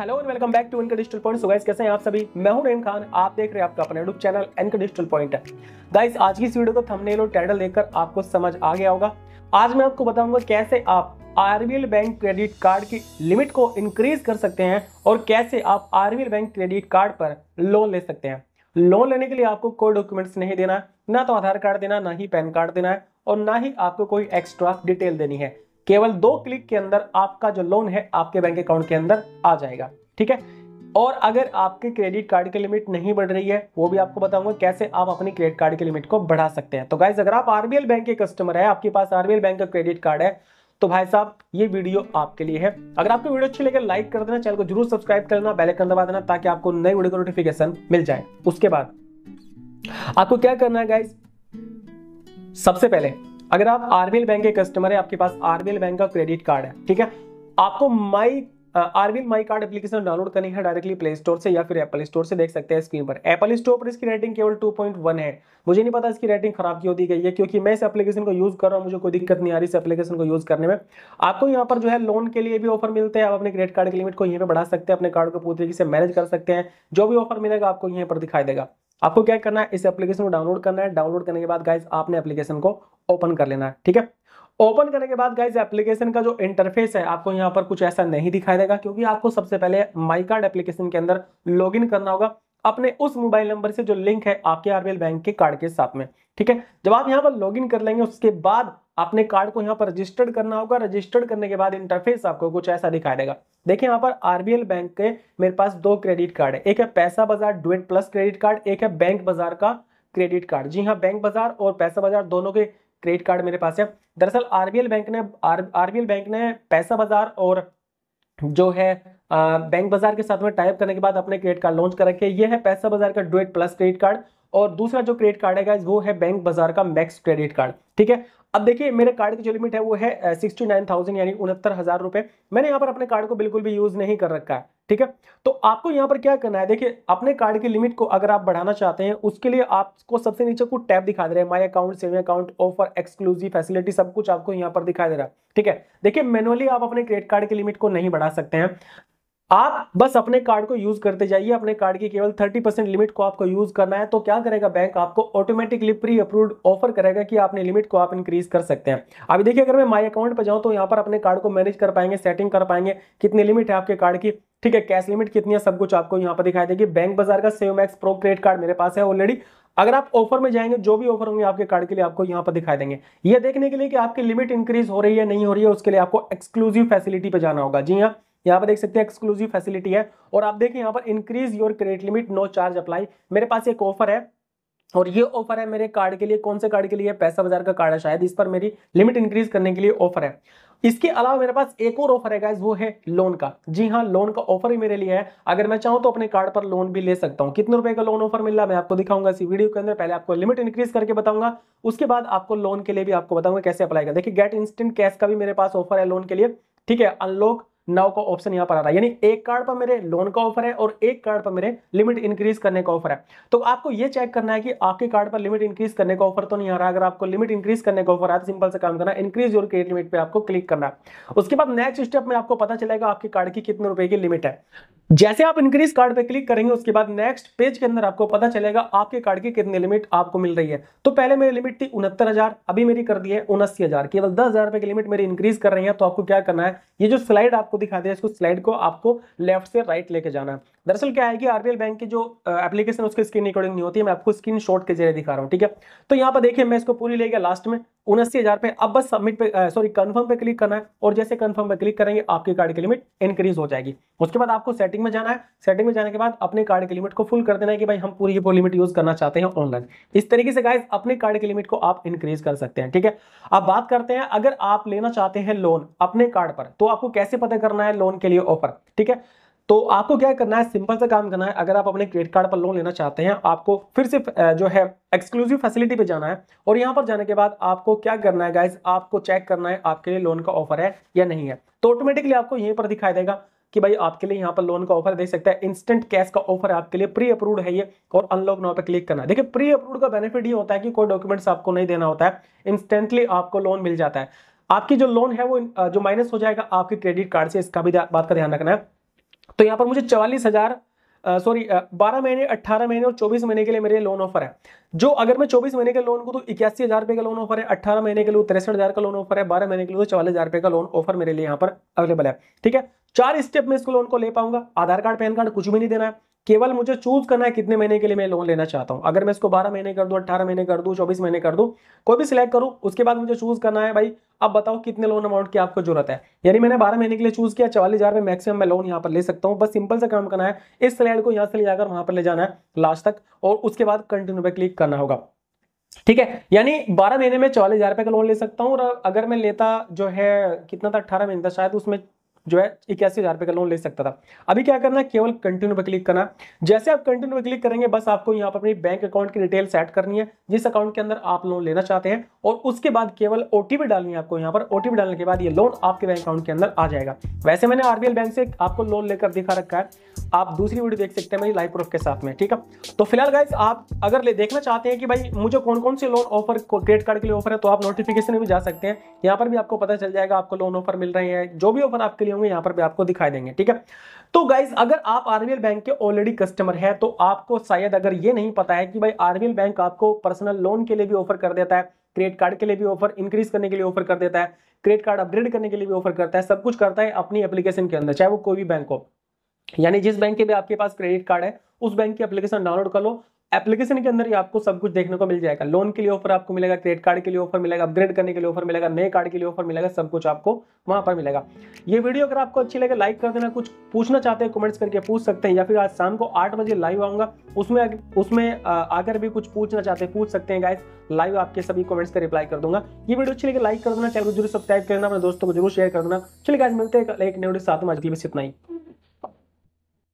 hello and welcome back to Inka digital point so guys कैसे हैं आप सभी मैं हूं रेम खान आप देख रहे हैं आपका अपना YouTube channel Inka digital point है गाइस आज की इस वीडियो को थंबनेल और टाइटल देखकर आपको समझ आ गया होगा आज मैं आपको बताऊंगा कैसे आप आरबीएल बैंक क्रेडिट कार्ड की लिमिट को इंक्रीज कर सकते हैं और कैसे आप आरबीएल बैंक क्रेडिट कार्ड पर लोन ले सकते हैं लोन लेने के लिए आपको कोई डॉक्यूमेंट्स नहीं देना ना तो आधार कार्ड देना ना ही पैन कार्ड देना है और ना ही आपको कोई एक्स्ट्रा डिटेल देनी है केवल दो क्लिक के अंदर आपका जो लोन है आपके बैंक अकाउंट के अंदर आ जाएगा ठीक है और अगर आपके क्रेडिट कार्ड की लिमिट नहीं बढ़ रही है वो भी आपको बताऊंगा कैसे आप अपनी क्रेडिट कार्ड की लिमिट को बढ़ा सकते हैं तो गाइज अगर आप आरबीएल बैंक के कस्टमर है आपके पास आरबीएल बैंक का क्रेडिट कार्ड है तो भाई साहब ये वीडियो आपके लिए है अगर आपको वीडियो अच्छी लगे लाइक कर देना चैनल को जरूर सब्सक्राइब कर देना बेलकन दबा देना ताकि आपको नई वीडियो का नोटिफिकेशन मिल जाए उसके बाद आपको क्या करना है गाइज सबसे पहले अगर आप आरबीएल बैंक के कस्टमर है आपके पास आरबीएल बैंक का क्रेडिट कार्ड है ठीक है आपको my RBL my card application download करनी है डायरेक्टली प्ले स्टोर से या फिर एप्पल स्टोर से देख सकते हैं स्क्रीन पर एप्पल स्टोर पर इसकी रेटिंग केवल 2.1 है मुझे नहीं पता इसकी रेटिंग खराब क्यों दी गई है क्योंकि मैं इस एप्लीकेशन को यूज कर रहा हूं मुझे कोई दिक्कत नहीं आ रही इस एप्लीकेशन को यूज करने में आपको यहाँ पर जो है लोन के लिए भी ऑफर मिलते हैं आप अपने क्रेडिट कार्ड की लिमिट को यहीं पर बढ़ा सकते हैं अपने कार्ड को पूरी तरीके से मैनेज कर सकते हैं जो भी ऑफर मिलेगा आपको यहीं पर दिखाई देगा आपको क्या करना है इस एप्लीकेशन को डाउनलोड करना है डाउनलोड करने के बाद गाइज आपने एप्लीकेशन को ओपन कर लेना है ठीक है ओपन करने के बाद गाइज एप्लीकेशन का जो इंटरफेस है आपको यहाँ पर कुछ ऐसा नहीं दिखाई देगा क्योंकि आपको सबसे पहले माई कार्ड एप्लीकेशन के अंदर लॉग करना होगा अपने उस मोबाइल नंबर से जो लिंक है आपके आरबीएल बैंक के कार्ड के साथ में ठीक है जब आप यहाँ पर लॉगिन कर लेंगे उसके बाद आपने कार्ड को यहाँ पर रजिस्टर्ड करना होगा रजिस्टर्ड करने के बाद इंटरफेस आपको कुछ ऐसा दिखाई देगा देखिए यहाँ पर आरबीएल बैंक के मेरे पास दो क्रेडिट कार्ड है एक है पैसा बाजार डुएट प्लस क्रेडिट कार्ड एक है बैंक बाजार का क्रेडिट कार्ड जी हाँ बैंक बाजार और पैसा बाजार दोनों के क्रेडिट कार्ड मेरे पास है दरअसल आरबीएल बैंक ने आरबीएल बैंक ने पैसा बाजार और जो है आ, बैंक बाजार के साथ में टाइप करने के बाद अपने क्रेडिट कार्ड लॉन्च कर रखे ये है पैसा बाजार का डुएट प्लस क्रेडिट कार्ड और दूसरा जो क्रेडिट कार्ड है वो है बैंक बाजार का मैक्स क्रेडिट कार्ड ठीक है अब देखिए मेरे कार्ड की जो लिमिट है वो है सिक्सटी नाइन थाउजेंड यानी उनहत्तर हज़ार रुपए मैंने यहाँ पर अपने कार्ड को बिल्कुल भी यूज़ नहीं कर रखा है ठीक है तो आपको यहाँ पर क्या करना है देखिए अपने कार्ड की लिमिट को अगर आप बढ़ाना चाहते हैं उसके लिए आपको सबसे नीचे कुछ टैब दिखा दे रहे हैं my account saving account offer exclusive facility सब कुछ आपको यहाँ पर दिखाई दे रहा है ठीक है देखिए मैनुअली आप अपने क्रेडिट कार्ड की लिमिट को नहीं बढ़ा सकते हैं आप बस अपने कार्ड को यूज करते जाइए अपने कार्ड की केवल 30 परसेंट लिमिट को आपको यूज करना है तो क्या करेगा बैंक आपको ऑटोमेटिकली प्री अप्रूव्ड ऑफर करेगा कि आपने लिमिट को आप इंक्रीज कर सकते हैं अभी देखिए अगर मैं माई अकाउंट पर जाऊं तो यहां पर अपने कार्ड को मैनेज कर पाएंगे सेटिंग कर पाएंगे कितनी लिमिट है आपके कार्ड की ठीक है कैश लिमिट कितनी है सब कुछ आपको यहाँ पर दिखाई देगी बैंक बाजार का SaveMax pro credit card मेरे पास है ऑलरेडी अगर आप ऑफर में जाएंगे जो भी ऑफर होंगे आपके कार्ड के लिए आपको यहाँ पर दिखाई देंगे ये देखने के लिए कि आपकी लिमिट इंक्रीज हो रही है नहीं हो रही है उसके लिए आपको एक्सक्लूसिव फैसिलिटी पे जाना होगा जी हाँ यहाँ पर देख सकते हैं एक्सक्लूसिव फैसिलिटी है और आप देखें यहाँ पर increase your credit limit no charge apply मेरे पास एक ऑफर है और ये ऑफर है मेरे कार्ड के लिए कौन से कार्ड के लिए पैसा बाजार का कार्ड है शायद इस पर मेरी लिमिट इंक्रीज करने के लिए ऑफर है इसके अलावा मेरे पास एक और ऑफर है गाइज वो है लोन का जी हाँ लोन का ऑफर भी मेरे लिए है अगर मैं चाहूँ तो अपने कार्ड पर लोन भी ले सकता हूँ कितने रुपए का लोन ऑफर मिल रहा है मैं आपको दिखाऊंगा इसी वीडियो के अंदर पहले आपको लिमिट इंक्रीज करके बताऊंगा उसके बाद आपको लोन के लिए भी आपको बताऊंगा कैसे अप्लाई कर देखिए गेट इंस्टेंट कैश का भी मेरे पास ऑफर है लोन के लिए ठीक है अनलॉक नाउ का ऑप्शन यहां पर आ रहा है यानी एक कार्ड पर मेरे लोन का ऑफर है और एक कार्ड पर मेरे लिमिट इंक्रीज करने का ऑफर है तो आपको यह चेक करना है कि आपके कार्ड पर लिमिट इंक्रीज करने का ऑफर तो नहीं आ रहा अगर आपको लिमिट इंक्रीज करने का ऑफर आया तो सिंपल से काम करना इंक्रीज योर क्रेडिट लिमिट पर आपको क्लिक करना उसके बाद नेक्स्ट स्टेप में आपको पता चलेगा आपके कार्ड की कितने रुपए की लिमिट है जैसे आप इंक्रीज कार्ड पे क्लिक करेंगे उसके बाद नेक्स्ट पेज के अंदर आपको पता चलेगा आपके कार्ड की कितनी लिमिट आपको मिल रही है तो पहले मेरी लिमिट थी उनहत्तर हजार अभी मेरी कर दी है उनासी हजार केवल दस हजार रुपए की लिमिट मेरी इंक्रीज कर रही है तो आपको क्या करना है ये जो स्लाइड आपको दिखा दिया इसको स्लाइड को आपको लेफ्ट से राइट लेके जाना है दरअसल क्या है कि आरबीएल बैंक की जो एप्लीकेशन उसके स्क्रीन रिकॉर्डिंग नहीं होती है मैं आपको स्क्रीन शॉट के जरिए दिखा रहा हूँ ठीक है तो यहाँ पर देखिए मैं इसको पूरी ले गया लास्ट में उनसी हज़ार पे अब बस सबमिट पे सॉरी कन्फर्म पे क्लिक करना है और जैसे कन्फर्म पे क्लिक करेंगे आपके कार्ड की लिमिट इंक्रीज हो जाएगी उसके बाद आपको सेटिंग में जाना है सेटिंग में जाने के बाद अपने कार्ड की लिमिट को फुल कर देना है कि भाई हम पूरी पूरी लिमिट यूज़ करना चाहते हैं ऑनलाइन इस तरीके से गाइज अपने कार्ड की लिमिट को आप इंक्रीज कर सकते हैं ठीक है अब बात करते हैं अगर आप लेना चाहते हैं लोन अपने कार्ड पर तो आपको कैसे पता करना है लोन के लिए ऑफर ठीक है तो आपको क्या करना है सिंपल सा काम करना है अगर आप अपने क्रेडिट कार्ड पर लोन लेना चाहते हैं आपको फिर से जो है एक्सक्लूसिव फैसिलिटी पे जाना है और यहाँ पर जाने के बाद आपको क्या करना है गाइज आपको चेक करना है आपके लिए लोन का ऑफर है या नहीं है तो ऑटोमेटिकली आपको यहीं पर दिखाई देगा कि भाई आपके लिए यहाँ पर लोन का ऑफर दे सकता है इंस्टेंट कैश का ऑफर आपके लिए प्री अप्रूव है ये और अनलॉक नाउ पे क्लिक करना है देखिए प्री अप्रूव का बेनिफिट ये होता है कि कोई डॉक्यूमेंट्स आपको नहीं देना होता है इंस्टेंटली आपको लोन मिल जाता है आपकी जो लोन है वो जो माइनस हो जाएगा आपके क्रेडिट कार्ड से इसका भी बात का ध्यान रखना है तो यहां पर मुझे चवालीस हजार सॉरी बारह महीने अट्ठारह महीने और चौबीस महीने के लिए मेरे लोन ऑफर है जो अगर मैं चौबीस महीने के लोन को तो इक्यासी हज़ार रुपये का लोन ऑफर है अट्ठारह महीने के लिए तिरसठ हज़ार का लोन ऑफर है बारह महीने के लिए तो चवालीस हज़ार रुपये का लोन ऑफर मेरे लिए यहाँ पर अवेलेबल है ठीक है चार स्टेप में इसको लोन को ले पाऊंगा आधार कार्ड पैन कार्ड कुछ भी नहीं देना है केवल मुझे चूज करना है कितने महीने के लिए मैं लोन लेना चाहता हूं अगर मैं इसको बारह महीने कर दू 18 महीने कर दू चौबीस महीने कर दू कोई भी सिलेक्ट करूं उसके बाद मुझे चूज करना है भाई अब बताओ कितने लोन अमाउंट की आपको जरूरत है यानी मैंने बारह महीने के लिए चूज किया चवालीस हज़ार मैक्सिमम मैं लोन यहाँ पर ले सकता हूँ बस सिंपल से काम करना है इस स्लाइड को यहाँ से ले जाकर वहां पर ले जाना है लास्ट तक और उसके बाद कंटिन्यू पे क्लिक करना होगा ठीक है यानी 12 महीने में चौलीस हजार रुपए का लोन ले सकता हूं और अगर मैं लेता जो है कितना था 18 महीने था शायद उसमें जो है इक्यासी हज़ार रुपए का लोन ले सकता था अभी क्या करना है केवल कंटिन्यू पर क्लिक करना जैसे आप कंटिन्यू पर क्लिक करेंगे बस आपको यहाँ पर अपनी बैंक अकाउंट की डिटेल सेट करनी है जिस अकाउंट के अंदर आप लोन लेना चाहते हैं और उसके बाद केवल ओ डालनी है आपको यहाँ पर ओ डालने के बाद ये लोन आपके बैंक अकाउंट के अंदर आ जाएगा वैसे मैंने आरबीएल बैंक से आपको लोन लेकर दिखा रखा है आप दूसरी वीडियो देख सकते हैं मेरी लाइव प्रूफ के साथ में ठीक है तो फिलहाल गाइज आप अगर ले देखना चाहते हैं कि भाई मुझे कौन कौन से लोन ऑफर क्रेडिट कार्ड के लिए ऑफर है तो आप नोटिफिकेशन में भी जा सकते हैं यहाँ पर भी आपको पता चल जाएगा आपको लोन ऑफर मिल रहे हैं जो भी ऑफर आपके लिए होंगे यहाँ पर भी आपको दिखाई देंगे ठीक है तो गाइज अगर आप आरबीएल बैंक के ऑलरेडी कस्टमर है तो आपको शायद अगर ये नहीं पता है कि भाई आरबीएल बैंक आपको पर्सनल लोन के लिए भी ऑफर कर देता है क्रेडिट कार्ड के लिए भी ऑफर इंक्रीज करने के लिए ऑफर कर देता है क्रेडिट कार्ड अपग्रेड करने के लिए भी ऑफर करता है सब कुछ करता है अपनी एप्लीकेशन के अंदर चाहे वो कोई भी बैंक हो यानी जिस बैंक के भी आपके पास क्रेडिट कार्ड है उस बैंक की एप्लीकेशन डाउनलोड कर लो एप्लीकेशन के अंदर ही आपको सब कुछ देखने को मिल जाएगा लोन के लिए ऑफर आपको मिलेगा क्रेडिट कार्ड के लिए ऑफर मिलेगा अपग्रेड करने के लिए ऑफर मिलेगा नए कार्ड के लिए ऑफर मिलेगा सब कुछ आपको वहां पर मिलेगा ये वीडियो अगर आपको अच्छी लगे लाइक कर देना कुछ पूछना चाहते हैं कमेंट्स करके पूछ सकते हैं या फिर आज शाम को आठ बजे लाइव आऊंगा उसमें उसमें आकर भी कुछ पूछना चाहते हैं पूछ सकते हैं गाइस लाइव आपके सभी कमेंट्स का रिप्लाई कर दूंगा ये वीडियो अच्छी लगे लाइक कर देना चैनल को जरूर सब्सक्राइब करना अपने दोस्तों को जरूर शेयर कर देना चलिए गाइस मिलते हैं एक नए वीडियो साथ में आज की बस इतना ही